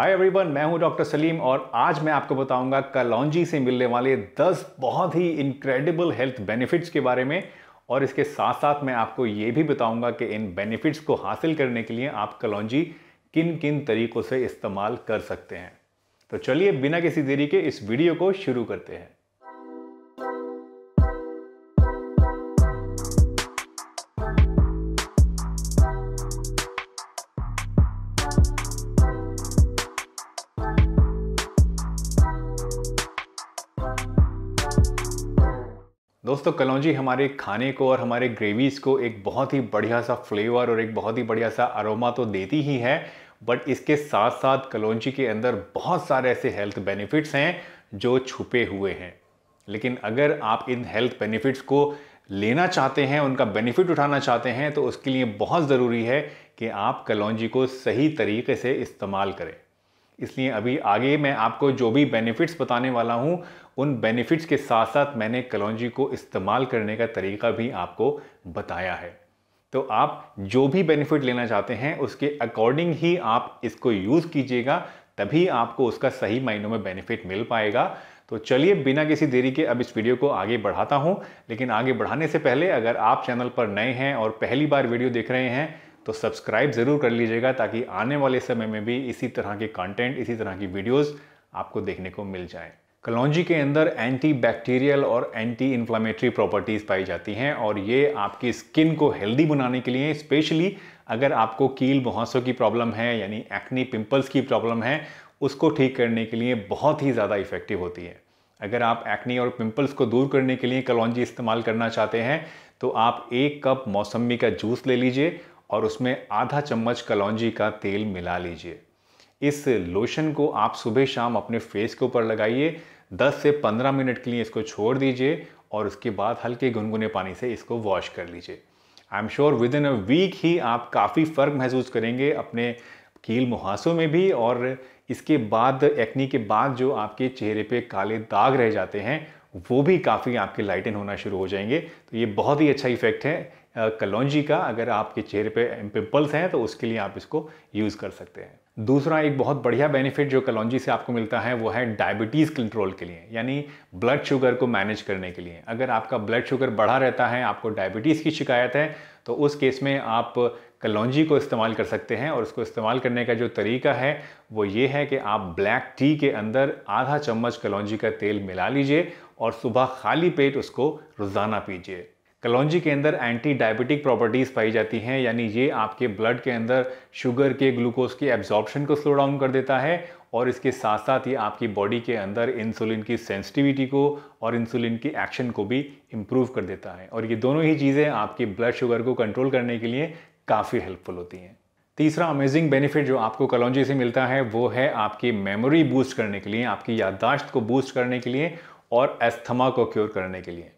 hi everyone मैं हूं doctor Salim और आज मैं आपको बताऊंगा कलौजी से मिलने वाले 10 बहुत ही इनक्रेडिबल हेल्थ बेनिफिट्स के बारे में और इसके साथ साथ मैं आपको ये भी बताऊंगा कि इन बेनिफिट्स को हासिल करने के लिए आप कलौजी किन किन तरीकों से इस्तेमाल कर सकते हैं तो चलिए बिना किसी देरी के इस वीडियो को शुरू करते हैं दोस्तों कलौजी हमारे खाने को और हमारे ग्रेवीज़ को एक बहुत ही बढ़िया सा फ्लेवर और एक बहुत ही बढ़िया सा अरोमा तो देती ही है बट इसके साथ साथ कलौजी के अंदर बहुत सारे ऐसे हेल्थ बेनिफिट्स हैं जो छुपे हुए हैं लेकिन अगर आप इन हेल्थ बेनिफिट्स को लेना चाहते हैं उनका बेनिफिट उठाना चाहते हैं तो उसके लिए बहुत ज़रूरी है कि आप कलौजी को सही तरीके से इस्तेमाल करें इसलिए अभी आगे मैं आपको जो भी बेनिफिट्स बताने वाला हूँ उन बेनिफिट्स के साथ साथ मैंने कलौजी को इस्तेमाल करने का तरीका भी आपको बताया है तो आप जो भी बेनिफिट लेना चाहते हैं उसके अकॉर्डिंग ही आप इसको यूज़ कीजिएगा तभी आपको उसका सही मायनों में बेनिफिट मिल पाएगा तो चलिए बिना किसी देरी के अब इस वीडियो को आगे बढ़ाता हूँ लेकिन आगे बढ़ाने से पहले अगर आप चैनल पर नए हैं और पहली बार वीडियो देख रहे हैं तो सब्सक्राइब ज़रूर कर लीजिएगा ताकि आने वाले समय में भी इसी तरह के कंटेंट इसी तरह की वीडियोस आपको देखने को मिल जाएं कलौजी के अंदर एंटी बैक्टीरियल और एंटी इन्फ्लामेटरी प्रॉपर्टीज़ पाई जाती हैं और ये आपकी स्किन को हेल्दी बनाने के लिए स्पेशली अगर आपको कील मुहासों की प्रॉब्लम है यानी एक्नी पिंपल्स की प्रॉब्लम है उसको ठीक करने के लिए बहुत ही ज़्यादा इफेक्टिव होती है अगर आप एक्नी और पिंपल्स को दूर करने के लिए कलौजी इस्तेमाल करना चाहते हैं तो आप एक कप मौसम्बी का जूस ले लीजिए और उसमें आधा चम्मच कलौजी का तेल मिला लीजिए इस लोशन को आप सुबह शाम अपने फेस के ऊपर लगाइए 10 से 15 मिनट के लिए इसको छोड़ दीजिए और उसके बाद हल्के गुनगुने पानी से इसको वॉश कर लीजिए I am sure within a week ही आप काफ़ी फ़र्क महसूस करेंगे अपने कील मुहासों में भी और इसके बाद एक्नी के बाद जो आपके चेहरे पे काले दाग रह जाते हैं वो भी काफ़ी आपके लाइटन होना शुरू हो जाएंगे तो ये बहुत ही अच्छा इफेक्ट है कलौजी का अगर आपके चेहरे पे पिंपल्स हैं तो उसके लिए आप इसको यूज़ कर सकते हैं दूसरा एक बहुत बढ़िया बेनिफिट जो कलौजी से आपको मिलता है वो है डायबिटीज़ कंट्रोल के लिए यानी ब्लड शुगर को मैनेज करने के लिए अगर आपका ब्लड शुगर बढ़ा रहता है आपको डायबिटीज़ की शिकायत है तो उस केस में आप कलौजी को इस्तेमाल कर सकते हैं और उसको इस्तेमाल करने का जो तरीका है वो ये है कि आप ब्लैक टी के अंदर आधा चम्मच कलौजी का तेल मिला लीजिए और सुबह खाली पेट उसको रोज़ाना पीजिए कलौजी के अंदर एंटी डायबिटिक प्रॉपर्टीज़ पाई जाती हैं यानी ये आपके ब्लड के अंदर शुगर के ग्लूकोज के एब्जॉर्प्शन को स्लो डाउन कर देता है और इसके साथ साथ ये आपकी बॉडी के अंदर इंसुलिन की सेंसिटिविटी को और इंसुलिन की एक्शन को भी इम्प्रूव कर देता है और ये दोनों ही चीज़ें आपकी ब्लड शुगर को कंट्रोल करने के लिए काफ़ी हेल्पफुल होती हैं तीसरा अमेजिंग बेनिफिट जो आपको कलौजी से मिलता है वो है आपकी मेमोरी बूस्ट करने के लिए आपकी याददाश्त को बूस्ट करने के लिए और एस्थमा को क्योर करने के लिए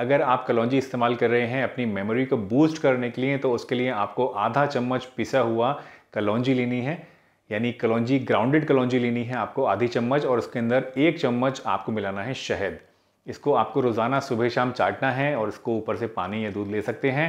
अगर आप कलौजी इस्तेमाल कर रहे हैं अपनी मेमोरी को बूस्ट करने के लिए तो उसके लिए आपको आधा चम्मच पिसा हुआ कलौजी लेनी है यानी कलौजी ग्राउंडेड कलौजी लेनी है आपको आधी चम्मच और उसके अंदर एक चम्मच आपको मिलाना है शहद इसको आपको रोज़ाना सुबह शाम चाटना है और इसको ऊपर से पानी या दूध ले सकते हैं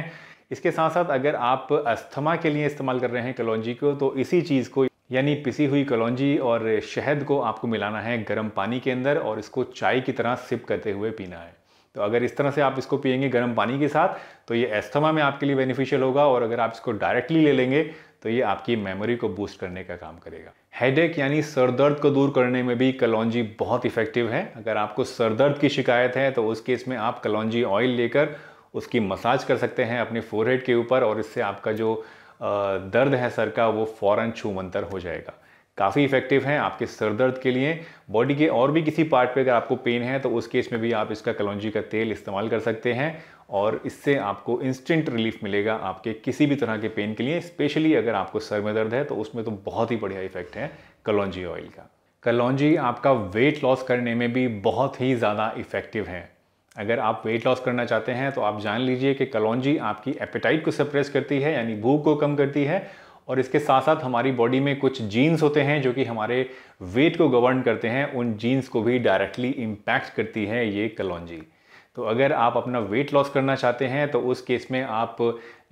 इसके साथ साथ अगर आप अस्थमा के लिए इस्तेमाल कर रहे हैं कलौजी को तो इसी चीज़ को यानी पिसी हुई कलौजी और शहद को आपको मिलाना है गर्म पानी के अंदर और इसको चाय की तरह सिप करते हुए पीना है तो अगर इस तरह से आप इसको पियेंगे गर्म पानी के साथ तो ये एस्थमा में आपके लिए बेनिफिशियल होगा और अगर आप इसको डायरेक्टली ले लेंगे तो ये आपकी मेमोरी को बूस्ट करने का काम करेगा हेडेक यानी सरदर्द को दूर करने में भी कलौजी बहुत इफेक्टिव है अगर आपको सरदर्द की शिकायत है तो उस केस में आप कलौजी ऑयल लेकर उसकी मसाज कर सकते हैं अपने फोरहेड के ऊपर और इससे आपका जो दर्द है सर का वो फ़ौरन छूमंतर हो जाएगा काफ़ी इफेक्टिव हैं आपके सर दर्द के लिए बॉडी के और भी किसी पार्ट पे अगर आपको पेन है तो उस केस में भी आप इसका कलौजी का तेल इस्तेमाल कर सकते हैं और इससे आपको इंस्टेंट रिलीफ मिलेगा आपके किसी भी तरह के पेन के लिए स्पेशली अगर आपको सर में दर्द है तो उसमें तो बहुत ही बढ़िया इफेक्ट है कलौजी ऑयल का कलौजी आपका वेट लॉस करने में भी बहुत ही ज़्यादा इफेक्टिव है अगर आप वेट लॉस करना चाहते हैं तो आप जान लीजिए कि कलौजी आपकी एपेटाइट को सप्रेस करती है यानी भूख को कम करती है और इसके साथ साथ हमारी बॉडी में कुछ जीन्स होते हैं जो कि हमारे वेट को गवर्न करते हैं उन जीन्स को भी डायरेक्टली इम्पैक्ट करती है ये कलौजी तो अगर आप अपना वेट लॉस करना चाहते हैं तो उस केस में आप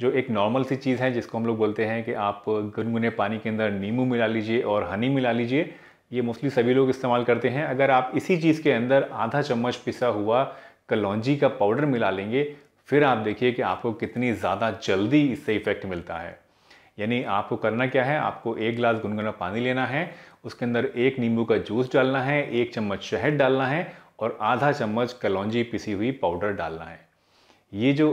जो एक नॉर्मल सी चीज़ है जिसको हम लोग बोलते हैं कि आप गुनगुने पानी के अंदर नींबू मिला लीजिए और हनी मिला लीजिए ये मोस्टली सभी लोग इस्तेमाल करते हैं अगर आप इसी चीज़ के अंदर आधा चम्मच पिसा हुआ कलौजी का पाउडर मिला लेंगे फिर आप देखिए कि आपको कितनी ज़्यादा जल्दी इससे इफ़ेक्ट मिलता है यानी आपको करना क्या है आपको एक गिलास गुनगुना पानी लेना है उसके अंदर एक नींबू का जूस डालना है एक चम्मच शहद डालना है और आधा चम्मच कलौजी पिसी हुई पाउडर डालना है ये जो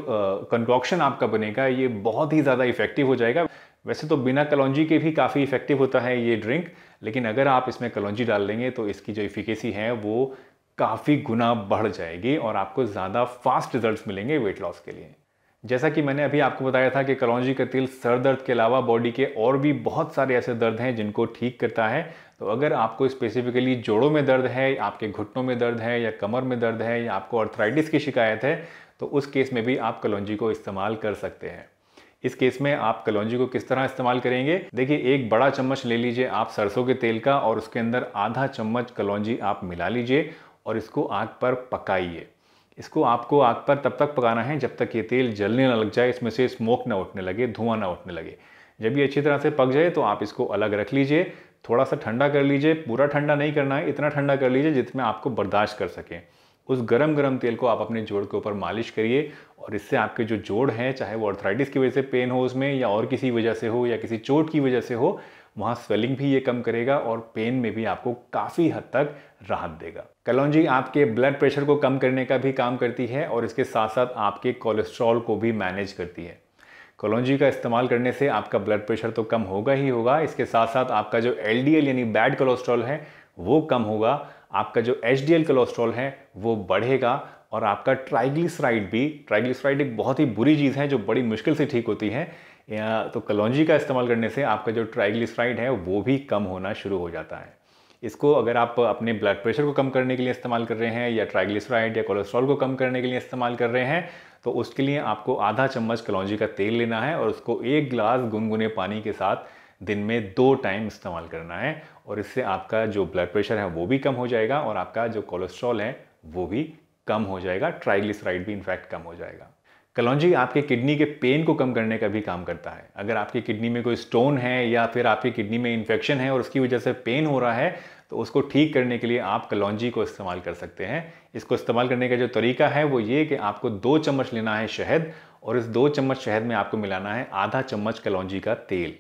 कंकॉक्शन आपका बनेगा ये बहुत ही ज़्यादा इफेक्टिव हो जाएगा वैसे तो बिना कलौजी के भी काफ़ी इफेक्टिव होता है ये ड्रिंक लेकिन अगर आप इसमें कलौजी डाल देंगे तो इसकी जो इफिकेसी है वो काफ़ी गुना बढ़ जाएगी और आपको ज़्यादा फास्ट रिजल्ट्स मिलेंगे वेट लॉस के लिए जैसा कि मैंने अभी आपको बताया था कि कलौजी का तिल सर दर्द के अलावा बॉडी के और भी बहुत सारे ऐसे दर्द हैं जिनको ठीक करता है तो अगर आपको स्पेसिफिकली जोड़ों में दर्द है आपके घुटनों में दर्द है या कमर में दर्द है या आपको अर्थराइटिस की शिकायत है तो उस केस में भी आप कलौजी को इस्तेमाल कर सकते हैं इस केस में आप कलौजी को किस तरह इस्तेमाल करेंगे देखिए एक बड़ा चम्मच ले लीजिए आप सरसों के तेल का और उसके अंदर आधा चम्मच कलौजी आप मिला लीजिए और इसको आग पर पकाइए इसको आपको आग पर तब तक पकाना है जब तक ये तेल जलने ना लग जाए इसमें से स्मोक ना उठने लगे धुआं ना उठने लगे जब ये अच्छी तरह से पक जाए तो आप इसको अलग रख लीजिए थोड़ा सा ठंडा कर लीजिए पूरा ठंडा नहीं करना है इतना ठंडा कर लीजिए जितना आपको बर्दाश्त कर सकें उस गरम गरम तेल को आप अपने जोड़ के ऊपर मालिश करिए और इससे आपके जो जोड़ हैं चाहे वो अर्थराइटिस की वजह से पेन हो उसमें या और किसी वजह से हो या किसी चोट की वजह से हो वहाँ स्वेलिंग भी ये कम करेगा और पेन में भी आपको काफ़ी हद तक राहत देगा कलौजी आपके ब्लड प्रेशर को कम करने का भी काम करती है और इसके साथ साथ आपके कोलेस्ट्रॉल को भी मैनेज करती है कलौजी का इस्तेमाल करने से आपका ब्लड प्रेशर तो कम होगा ही होगा इसके साथ साथ आपका जो एल यानी बैड कोलेस्ट्रॉल है वो कम होगा आपका जो एच डी कोलेस्ट्रॉल है वो बढ़ेगा और आपका ट्राइग्लिसराइड भी ट्राइग्लिसराइड एक बहुत ही बुरी चीज़ है जो बड़ी मुश्किल से ठीक होती है या तो कलौजी का इस्तेमाल करने से आपका जो ट्राइग्लिसराइड है वो भी कम होना शुरू हो जाता है इसको अगर आप अपने ब्लड प्रेशर को कम करने के लिए इस्तेमाल कर रहे हैं या ट्राइग्लिसराइड या कोलेस्ट्रॉल को कम करने के लिए इस्तेमाल कर रहे हैं तो उसके लिए आपको आधा चम्मच कलौजी का तेल लेना है और उसको एक गिलास गुनगुने पानी के साथ दिन में दो टाइम इस्तेमाल करना है और इससे आपका जो ब्लड प्रेशर है वो भी कम हो जाएगा और आपका जो कोलेस्ट्रॉल है वो भी कम हो जाएगा ट्राइग्लिसराइड भी इनफैक्ट कम हो जाएगा कलौजी आपके किडनी के पेन को कम करने का भी काम करता है अगर आपकी किडनी में कोई स्टोन है या फिर आपकी किडनी में इन्फेक्शन है और उसकी वजह से पेन हो रहा है तो उसको ठीक करने के लिए आप कलौजी को इस्तेमाल कर सकते हैं इसको इस्तेमाल करने का जो तरीका है वो ये कि आपको दो चम्मच लेना है शहद और इस दो चम्मच शहद में आपको मिलाना है आधा चम्मच कलौजी का तेल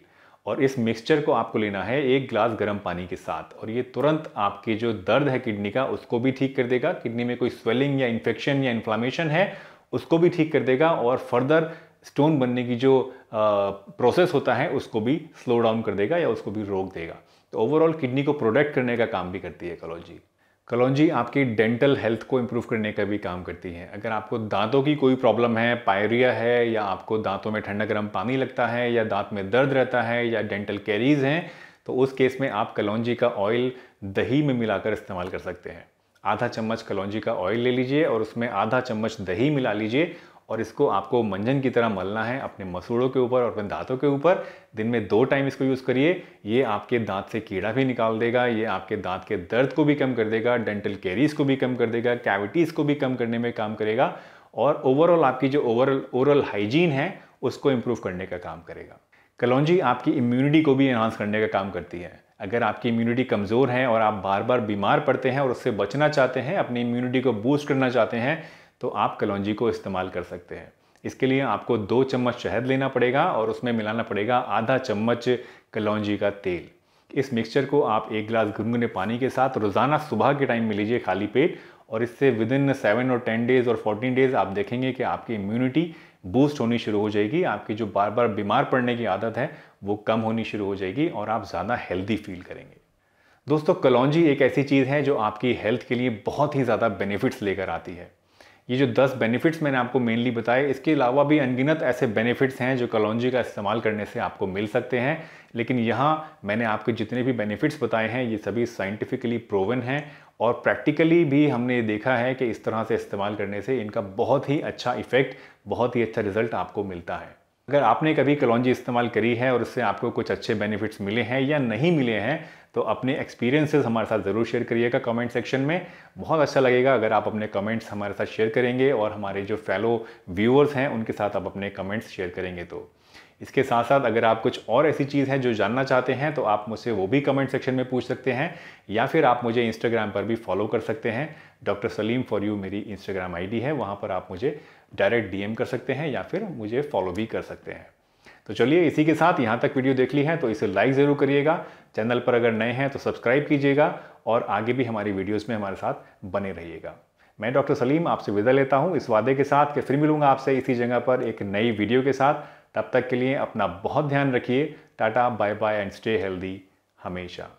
और इस मिक्सचर को आपको लेना है एक ग्लास गर्म पानी के साथ और ये तुरंत आपके जो दर्द है किडनी का उसको भी ठीक कर देगा किडनी में कोई स्वेलिंग या इन्फेक्शन या इन्फ्लामेशन है उसको भी ठीक कर देगा और फर्दर स्टोन बनने की जो प्रोसेस होता है उसको भी स्लो डाउन कर देगा या उसको भी रोक देगा तो ओवरऑल किडनी को प्रोटेक्ट करने का काम भी करती है कलौजी कलौजी आपकी डेंटल हेल्थ को इम्प्रूव करने का भी काम करती है अगर आपको दांतों की कोई प्रॉब्लम है पायरिया है या आपको दांतों में ठंडा गर्म पानी लगता है या दांत में दर्द रहता है या डेंटल कैरीज हैं तो उस केस में आप कलौजी का ऑयल दही में मिलाकर इस्तेमाल कर सकते हैं आधा चम्मच कलौजी का ऑयल ले लीजिए और उसमें आधा चम्मच दही मिला लीजिए और इसको आपको मंजन की तरह मलना है अपने मसूड़ों के ऊपर और अपने दांतों के ऊपर दिन में दो टाइम इसको यूज़ करिए ये आपके दांत से कीड़ा भी निकाल देगा ये आपके दांत के दर्द को भी कम कर देगा डेंटल कैरीज को भी कम कर देगा कैविटीज़ को भी कम करने में काम करेगा और ओवरऑल आपकी जो ओवरऑल ओरल हाइजीन है उसको इम्प्रूव करने का काम करेगा कलौजी आपकी इम्यूनिटी को भी इन्हांस करने का काम करती है अगर आपकी इम्यूनिटी कमज़ोर है और आप बार बार बीमार पड़ते हैं और उससे बचना चाहते हैं अपनी इम्यूनिटी को बूस्ट करना चाहते हैं तो आप कलौजी को इस्तेमाल कर सकते हैं इसके लिए आपको दो चम्मच शहद लेना पड़ेगा और उसमें मिलाना पड़ेगा आधा चम्मच कलौजी का तेल इस मिक्सचर को आप एक गिलास गुनगुने पानी के साथ रोज़ाना सुबह के टाइम में लीजिए खाली पेट और इससे विद इन सेवन और टेन डेज़ और फोर्टीन डेज़ आप देखेंगे कि आपकी इम्यूनिटी बूस्ट होनी शुरू हो जाएगी आपकी जो बार बार बीमार पड़ने की आदत है वो कम होनी शुरू हो जाएगी और आप ज़्यादा हेल्दी फील करेंगे दोस्तों कलौजी एक ऐसी चीज़ है जो आपकी हेल्थ के लिए बहुत ही ज़्यादा बेनिफिट्स लेकर आती है ये जो 10 बेनिफिट्स मैंने आपको मेनली बताए इसके अलावा भी अनगिनत ऐसे बेनिफिट्स हैं जो कलौजी का इस्तेमाल करने से आपको मिल सकते हैं लेकिन यहाँ मैंने आपके जितने भी बेनिफिट्स बताए हैं ये सभी साइंटिफिकली प्रोवन हैं और प्रैक्टिकली भी हमने देखा है कि इस तरह से इस्तेमाल करने से इनका बहुत ही अच्छा इफ़ेक्ट बहुत ही अच्छा रिजल्ट आपको मिलता है अगर आपने कभी कलौजी इस्तेमाल करी है और उससे आपको कुछ अच्छे बेनिफिट्स मिले हैं या नहीं मिले हैं तो अपने एक्सपीरियंसेस हमारे साथ ज़रूर शेयर करिएगा कमेंट सेक्शन में बहुत अच्छा लगेगा अगर आप अपने कमेंट्स हमारे साथ शेयर करेंगे और हमारे जो फैलो व्यूअर्स हैं उनके साथ आप अपने कमेंट्स शेयर करेंगे तो इसके साथ साथ अगर आप कुछ और ऐसी चीज़ है जो जानना चाहते हैं तो आप मुझसे वो भी कमेंट सेक्शन में पूछ सकते हैं या फिर आप मुझे इंस्टाग्राम पर भी फॉलो कर सकते हैं डॉक्टर सलीम फॉर यू मेरी इंस्टाग्राम आईडी है वहाँ पर आप मुझे डायरेक्ट डी कर सकते हैं या फिर मुझे फॉलो भी कर सकते हैं तो चलिए इसी के साथ यहाँ तक वीडियो देख ली है तो इसे लाइक ज़रूर करिएगा चैनल पर अगर नए हैं तो सब्सक्राइब कीजिएगा और आगे भी हमारी वीडियोज़ में हमारे साथ बने रहिएगा मैं डॉक्टर सलीम आपसे विदा लेता हूँ इस वादे के साथ कि फिर मिलूंगा आपसे इसी जगह पर एक नई वीडियो के साथ तब तक के लिए अपना बहुत ध्यान रखिए tata bye bye and stay healthy हमेशा